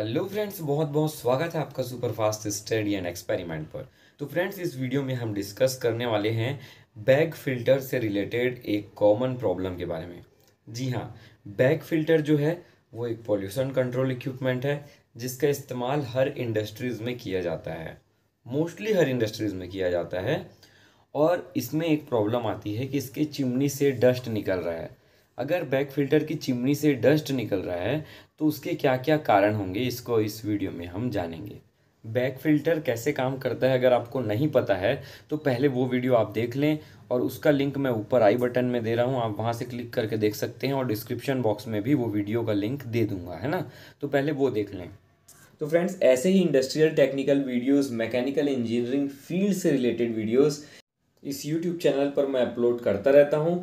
hello friends बहुत बहुत स्वागत है आपका सुपरफास्ट स्टडी एंड एक्सपेरिमेंट पर तो फ्रेंड्स इस वीडियो में हम डिस्कस करने वाले हैं बैग फिल्टर से रिलेटेड एक कॉमन प्रॉब्लम के बारे में जी हाँ बैग फिल्टर जो है वो एक पॉल्यूशन कंट्रोल इक्विपमेंट है जिसका इस्तेमाल हर इंडस्ट्रीज़ में किया जाता है मोस्टली हर इंडस्ट्रीज़ में किया जाता है और इसमें एक प्रॉब्लम आती है कि इसके चिमनी से डस्ट निकल रहा है अगर बैक फिल्टर की चिमनी से डस्ट निकल रहा है तो उसके क्या क्या कारण होंगे इसको इस वीडियो में हम जानेंगे बैक फिल्टर कैसे काम करता है अगर आपको नहीं पता है तो पहले वो वीडियो आप देख लें और उसका लिंक मैं ऊपर आई बटन में दे रहा हूँ आप वहाँ से क्लिक करके देख सकते हैं और डिस्क्रिप्शन बॉक्स में भी वो वीडियो का लिंक दे दूंगा है ना तो पहले वो देख लें तो फ्रेंड्स ऐसे ही industrial technical videos mechanical engineering field से रिलेटेड वीडियोस इस यूट्यूब चैनल पर मैं अपलोड करता रहता हूँ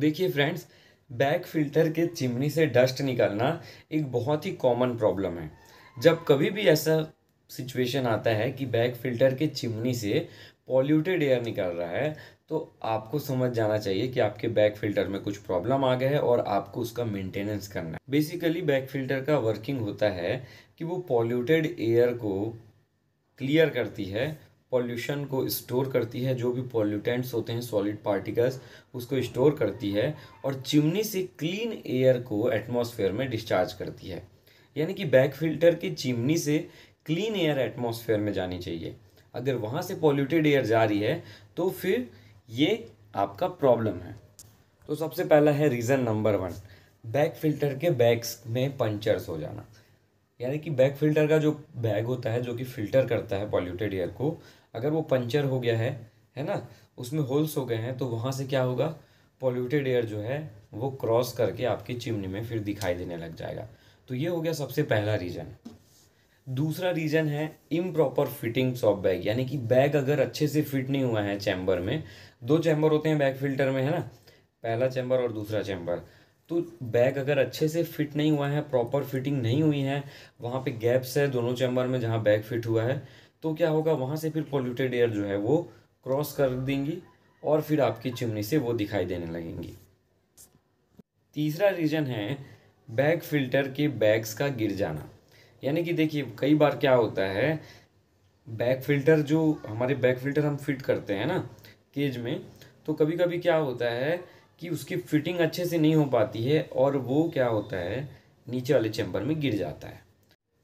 देखिए फ्रेंड्स बैक फिल्टर के चिमनी से डस्ट निकालना एक बहुत ही कॉमन प्रॉब्लम है जब कभी भी ऐसा सिचुएशन आता है कि बैक फिल्टर के चिमनी से पॉल्यूटेड एयर निकल रहा है तो आपको समझ जाना चाहिए कि आपके बैक फिल्टर में कुछ प्रॉब्लम आ गया है और आपको उसका मेंटेनेंस करना है बेसिकली बैक फिल्टर का वर्किंग होता है कि वो पॉल्यूटेड एयर को क्लियर करती है पॉल्यूशन को स्टोर करती है जो भी पॉल्यूटेंट्स होते हैं सॉलिड पार्टिकल्स उसको स्टोर करती है और चिमनी से क्लीन एयर को एटमॉस्फेयर में डिस्चार्ज करती है यानी कि बैक फिल्टर की चिमनी से क्लीन एयर एटमॉस्फेयर में जानी चाहिए अगर वहाँ से पॉल्यूटेड एयर जा रही है तो फिर ये आपका प्रॉब्लम है तो सबसे पहला है reason number one back filter के बैग्स में पंचर्स हो जाना यानी कि बैक फिल्टर का जो बैग होता है जो कि फिल्टर करता है पॉल्यूटेड एयर को अगर वो पंचर हो गया है है ना उसमें होल्स हो गए हैं तो वहाँ से क्या होगा पॉल्यूटेड एयर जो है वो क्रॉस करके आपकी चिमनी में फिर दिखाई देने लग जाएगा तो ये हो गया सबसे पहला रीज़न दूसरा रीज़न है इम प्रॉपर फिटिंग्स ऑफ बैग यानी कि बैग अगर अच्छे से फिट नहीं हुआ है चैम्बर में दो चैम्बर होते हैं बैग फिल्टर में है ना पहला चैम्बर और दूसरा चैम्बर तो बैग अगर अच्छे से फिट नहीं हुआ है प्रॉपर फिटिंग नहीं हुई है वहाँ पे गैप्स है दोनों चैम्बर में जहाँ बैग फिट हुआ है तो क्या होगा वहाँ से फिर पोल्यूटेड एयर जो है वो क्रॉस कर देंगी और फिर आपकी चिमनी से वो दिखाई देने लगेंगी तीसरा रीजन है बैग फिल्टर के बैग्स का गिर जाना यानी कि देखिए कई बार क्या होता है बैग फिल्टर जो हमारे बैग फिल्टर हम फिट करते हैं ना केज में तो कभी कभी क्या होता है कि उसकी फिटिंग अच्छे से नहीं हो पाती है और वो क्या होता है नीचे वाले चैम्बर में गिर जाता है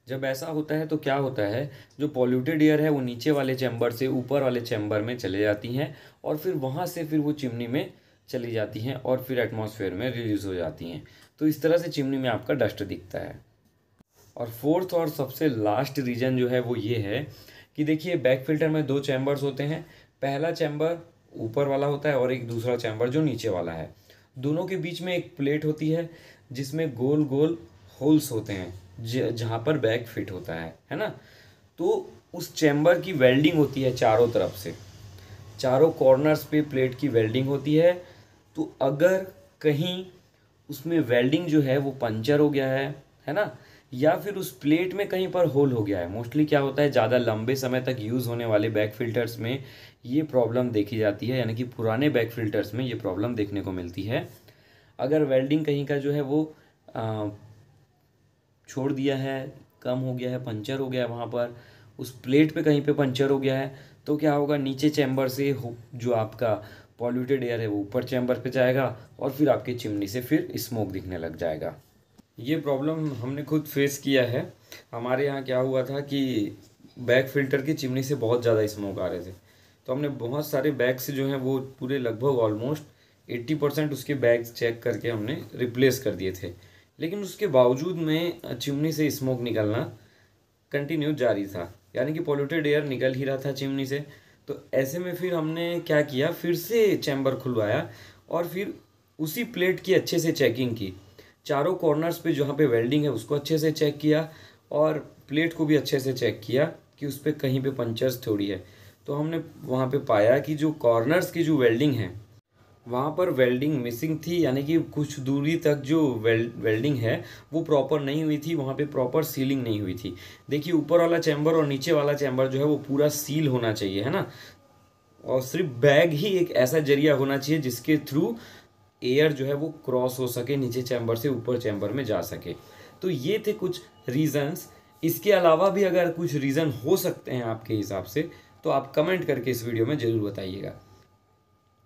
जब ऐसा होता है तो क्या होता है जो पॉल्यूटेड एयर है वो नीचे वाले चैम्बर से ऊपर वाले चैम्बर में चले जाती हैं और फिर वहाँ से फिर वो चिमनी में चली जाती हैं और फिर एटमॉस्फेयर में रिलीज़ हो जाती हैं तो इस तरह से चिमनी में आपका डस्ट दिखता है और फोर्थ और सबसे लास्ट रीजन जो है वो ये है कि देखिए बैक फिल्टर में दो चैम्बर्स होते हैं पहला चैम्बर ऊपर वाला होता है और एक दूसरा चैम्बर जो नीचे वाला है दोनों के बीच में एक प्लेट होती है जिसमें गोल गोल होल्स होते हैं जहाँ पर बैग फिट होता है है ना तो उस चैम्बर की वेल्डिंग होती है चारों तरफ से चारों कॉर्नर्स पे प्लेट की वेल्डिंग होती है तो अगर कहीं उसमें वेल्डिंग जो है वो पंचर हो गया है है ना या फिर उस प्लेट में कहीं पर होल हो गया है मोस्टली क्या होता है ज़्यादा लंबे समय तक यूज़ होने वाले बैक फिल्टर्स में ये प्रॉब्लम देखी जाती है यानी कि पुराने बैक फिल्टर्स में ये प्रॉब्लम देखने को मिलती है अगर वेल्डिंग कहीं का जो है वो आ, छोड़ दिया है कम हो गया है पंचर हो गया है वहाँ पर उस प्लेट पे कहीं पे पंचर हो गया है तो क्या होगा नीचे चैम्बर से हो जो आपका पॉल्यूटेड एयर है वो ऊपर चैम्बर पे जाएगा और फिर आपके चिमनी से फिर स्मोक दिखने लग जाएगा ये प्रॉब्लम हमने खुद फेस किया है हमारे यहाँ क्या हुआ था कि बैक फिल्टर की चिमनी से बहुत ज़्यादा स्मोक आ रहे थे तो हमने बहुत सारे बैग्स जो हैं वो पूरे लगभग ऑलमोस्ट एट्टी परसेंट उसके बैग चेक करके हमने रिप्लेस कर दिए थे लेकिन उसके बावजूद में चिमनी से स्मोक निकलना कंटिन्यू जारी था यानी कि पोल्यूटेड एयर निकल ही रहा था चिमनी से तो ऐसे में फिर हमने क्या किया फिर से चैम्बर खुलवाया और फिर उसी प्लेट की अच्छे से चेकिंग की चारों कॉर्नर्स पे जहाँ पे वेल्डिंग है उसको अच्छे से चेक किया और प्लेट को भी अच्छे से चेक किया कि उस पर कहीं पे पंचर्स थोड़ी है तो हमने वहाँ पे पाया कि जो कॉर्नर्स की जो वेल्डिंग है वहाँ पर वेल्डिंग मिसिंग थी यानी कि कुछ दूरी तक जो वेल वेल्डिंग है वो प्रॉपर नहीं हुई थी वहाँ पे प्रॉपर सीलिंग नहीं हुई थी देखिए ऊपर वाला चैम्बर और नीचे वाला चैम्बर जो है वो पूरा सील होना चाहिए है ना और सिर्फ बैग ही एक ऐसा जरिया होना चाहिए जिसके थ्रू एयर जो है वो क्रॉस हो सके नीचे चैम्बर से ऊपर चैम्बर में जा सके तो ये थे कुछ रीज़न्स इसके अलावा भी अगर कुछ रीज़न हो सकते हैं आपके हिसाब से तो आप कमेंट करके इस वीडियो में ज़रूर बताइएगा